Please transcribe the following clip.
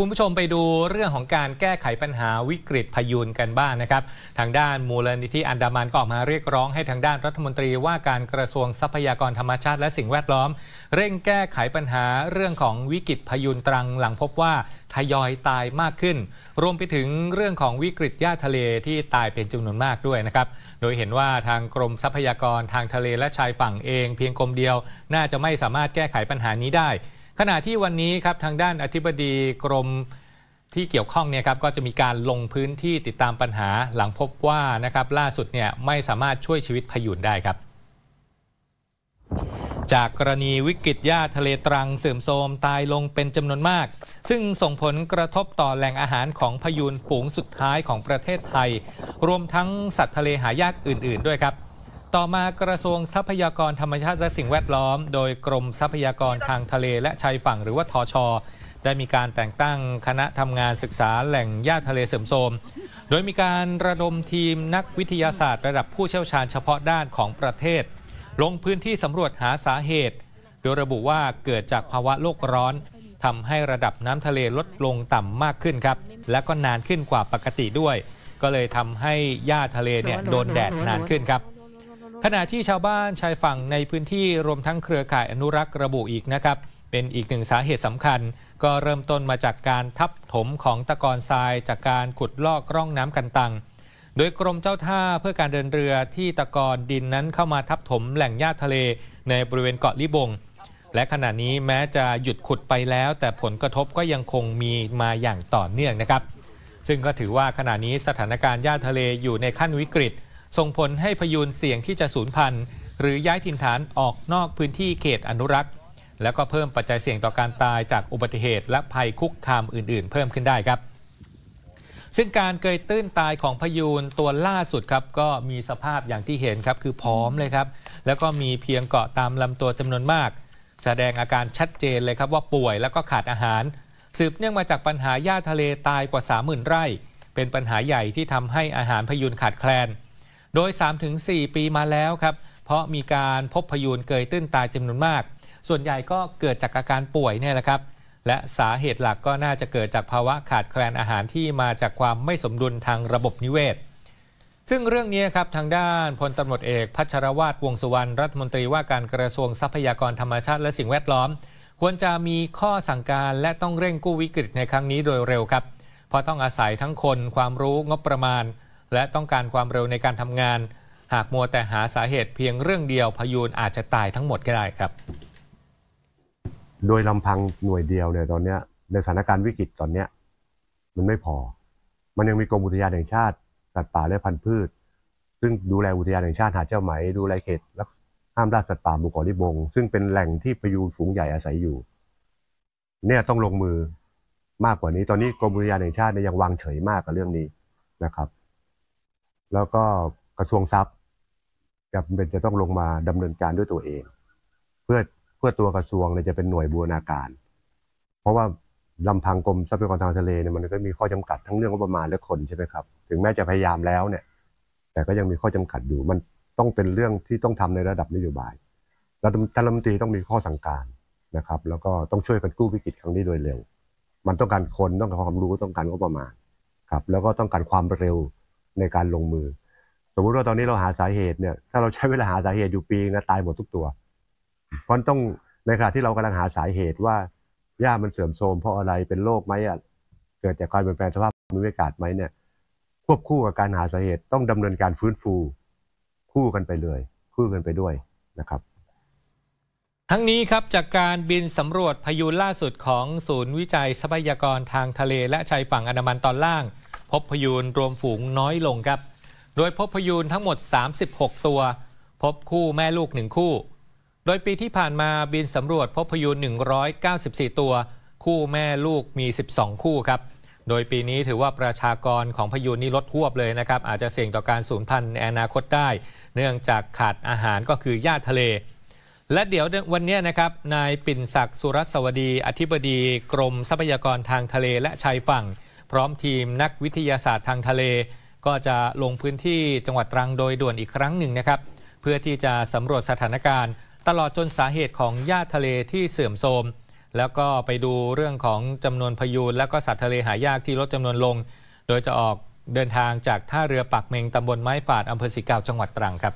คุณผู้ชมไปดูเรื่องของการแก้ไขปัญหาวิกฤตพยูนกันบ้างนนะครับทางด้านมูลนิธิอันดามันก็ออกมาเรียกร้องให้ทางด้านรัฐมนตรีว่าการกระทรวงทรัพยากรธรรมชาติและสิ่งแวดล้อม เร่งแก้ไขปัญหาเรื่องของวิกฤตพยูนตรังหลังพบว่าทยอยตายมากขึ้น รวมไปถึงเรื่องของวิกฤตหญ้าทะเลที่ตายเป็นจำนวนมากด้วยนะครับโดยเห็นว่าทางกรมทรัพยากรทางทะเลและชายฝั่งเอง เพียงกรมเดียว น่าจะไม่สามารถแก้ไขปัญหานี้ได้ขณะที่วันนี้ครับทางด้านอธิบดีกรมที่เกี่ยวข้องเนี่ยครับก็จะมีการลงพื้นที่ติดตามปัญหา หลังพบว่านะครับล่าสุดเนี่ยไม่สามารถช่วยชีวิตพยูนได้ครับ จากกรณีวิกฤตหญ้าทะเลตรังเสื่อมโทรมตายลงเป็นจำนวนมาก ซึ่งส่งผลกระทบต่อแหล่งอาหารของพยูนฝูงสุดท้ายของประเทศไทย รวมทั้งสัตว์ทะเลหายากอื่น ๆด้วยครับต่อมากระทรวงทรัพยากรธรรมชาติและสิ่งแวดล้อม โดยกรมทรัพยากรทางทะเลและชายฝั่งหรือว่าทอชอได้มีการแต่งตั้งคณะทำงานศึกษาแหล่งหญ้าทะเลเสริมโทรมโดยมีการระดมทีมนักวิทยาศาสตร์ระดับผู้เชี่ยวชาญเฉพาะด้านของประเทศ ลงพื้นที่สำรวจหาสาเหตุ โดยระบุว่าเกิดจากภาวะโลกร้อนทำให้ระดับน้ำทะเลลดลงต่ำมากขึ้นครับและก็นานขึ้นกว่าปกติด้วย ก็เลยทำให้หญ้าทะเลเนี่ยโดนแดดนานขึ้นครับขณะที่ชาวบ้านชายฝั่งในพื้นที่รวมทั้งเครือข่ายอนุรักษ์ระบุอีกนะครับ เป็นอีกหนึ่งสาเหตุสำคัญ ก็เริ่มต้นมาจากการทับถมของตะกอนทรายจากการขุดลอกร่องน้ำกันตัง โดยกรมเจ้าท่าเพื่อการเดินเรือที่ตะกอนดินนั้นเข้ามาทับถมแหล่งหญ้าทะเล ในบริเวณเกาะลิบง และขณะนี้แม้จะหยุดขุดไปแล้ว แต่ผลกระทบก็ยังคงมีมาอย่างต่อเนื่องนะครับ ซึ่งก็ถือว่าขณะนี้สถานการณ์หญ้าทะเลอยู่ในขั้นวิกฤตส่งผลให้พยูนเสี่ยงที่จะสูญพันธุ์ หรือย้ายถิ่นฐานออกนอกพื้นที่เขตอนุรักษ์ แล้วก็เพิ่มปัจจัยเสี่ยงต่อการตายจากอุบัติเหตุและภัยคุกคามอื่นๆ เพิ่มขึ้นได้ครับ ซึ่งการเกยตื้นตายของพยูนตัวล่าสุดครับก็มีสภาพอย่างที่เห็นครับ คือพร้อมเลยครับ แล้วก็มีเพียงเกาะตามลำตัวจำนวนมาก แสดงอาการชัดเจนเลยครับว่าป่วยแล้วก็ขาดอาหารสืบเนื่องมาจากปัญหาหญ้าทะเลตายกว่า30,000ไร่ เป็นปัญหาใหญ่ที่ทำให้อาหารพยูนขาดแคลนโดย3-4ปีมาแล้วครับ เพราะมีการพบพยูนเกยตื้นตายจำนวนมาก ส่วนใหญ่ก็เกิดจากอาการป่วยเนี่ยแหละครับ และสาเหตุหลักก็น่าจะเกิดจากภาวะขาดแคลนอาหารที่มาจากความไม่สมดุลทางระบบนิเวศ ซึ่งเรื่องนี้ครับ ทางด้านพลตำรวจเอก พัชรวาทวงสุวรรณรัฐมนตรีว่าการกระทรวงทรัพยากรธรรมชาติและสิ่งแวดล้อม ควรจะมีข้อสั่งการและต้องเร่งกู้วิกฤตในครั้งนี้โดยเร็วครับเพราะต้องอาศัยทั้งคนความรู้งบประมาณและต้องการความเร็วในการทำงานหากมัวแต่หาสาเหตุเพียงเรื่องเดียวพยูนอาจจะตายทั้งหมดก็ได้ครับ โดยลำพังหน่วยเดียวเนี่ยตอนนี้ในสถานการณ์วิกฤตตอนนี้มันไม่พอ มันยังมีกรมอุทยานแห่งชาติสัตว์ป่าและพันธุ์พืช ซึ่งดูแลอุทยานแห่งชาติหาเจ้าไหม ดูแลเขต แลห้ามล่าสัตว์ป่าบุการิบงซึ่งเป็นแหล่งที่พยูนฝูงใหญ่อาศัยอยู่ เนี่ยต้องลงมือมากกว่านี้ตอนนี้กรมอุทยานแห่งชาติเนี่ยยังวางเฉยมากกับเรื่องนี้นะครับแล้วก็กระทรวงทรัพย์จำเป็นจะต้องลงมาดำเนินการด้วยตัวเอง เพื่อเพื่อตัวกระทรวงเนี่ยจะเป็นหน่วยบูรณาการ เพราะว่าลำพังกรมทรัพยากรทางทะเลเนี่ยมันก็มีข้อจำกัดทั้งเรื่องงบประมาณและคนใช่ไหมครับ ถึงแม้จะพยายามแล้วเนี่ย แต่ก็ยังมีข้อจำกัดอยู่ มันต้องเป็นเรื่องที่ต้องทำในระดับนโยบาย แล้วทรัฐมนตรีต้องมีข้อสั่งการนะครับ แล้วก็ต้องช่วยกันกู้วิกฤตครั้งนี้โดยเร็ว มันต้องการคนต้องการความรู้ต้องการงบประมาณครับ แล้วก็ต้องการความเร็วในการลงมือ สมมุติว่าตอนนี้เราหาสาเหตุเนี่ยถ้าเราใช้เวลาหาสาเหตุอยู่ปีนะตายหมดทุกตัว เพราะต้องในขณะที่เรากำลังหาสาเหตุว่าหญ้ามันเสื่อมโทรมเพราะอะไรเป็นโรคไหมอ่ะเกิดจากการเปลี่ยนแปลงสภาพภูมิอากาศไหมเนี่ยควบคู่กับการหาสาเหตุต้องดำเนินการฟื้นฟู คู่กันไปเลย คู่กันไปด้วยนะครับ ทั้งนี้ครับจากการบินสำรวจพายุล่าสุดของศูนย์วิจัยทรัพยากรทางทะเล และชายฝั่งอันดามันตอนล่างพบพยูนรวมฝูงน้อยลงครับ โดยพบพยูนทั้งหมด 36 ตัว พบคู่แม่ลูกหนึ่งคู่ โดยปีที่ผ่านมาบินสำรวจพบพยูน194 ตัว คู่แม่ลูกมี 12 คู่ครับ โดยปีนี้ถือว่าประชากรของพยูนนี้ลดหวบเลยนะครับอาจจะเสี่ยงต่อการสูญพันธุ์ในอนาคตได้ เนื่องจากขาดอาหารก็คือหญ้าทะเล และเดี๋ยววันนี้นะครับนายปิ่นศักดิ์สุรัสวดีอธิบดี กรมทรัพยากรทางทะเลและชายฝั่งพร้อมทีมนักวิทยาศาสตร์ทางทะเล ก็จะลงพื้นที่จังหวัดตรังโดยด่วนอีกครั้งหนึ่งนะครับ เพื่อที่จะสำรวจสถานการณ์ ตลอดจนสาเหตุของหญ้าทะเลที่เสื่อมโทรมแล้วก็ไปดูเรื่องของจำนวนพยูนและก็สัตว์ทะเลหายากที่ลดจำนวนลง โดยจะออกเดินทางจากท่าเรือปักเมงตำบลไม้ฝาดอำเภอสิเกาจังหวัดตรังครับ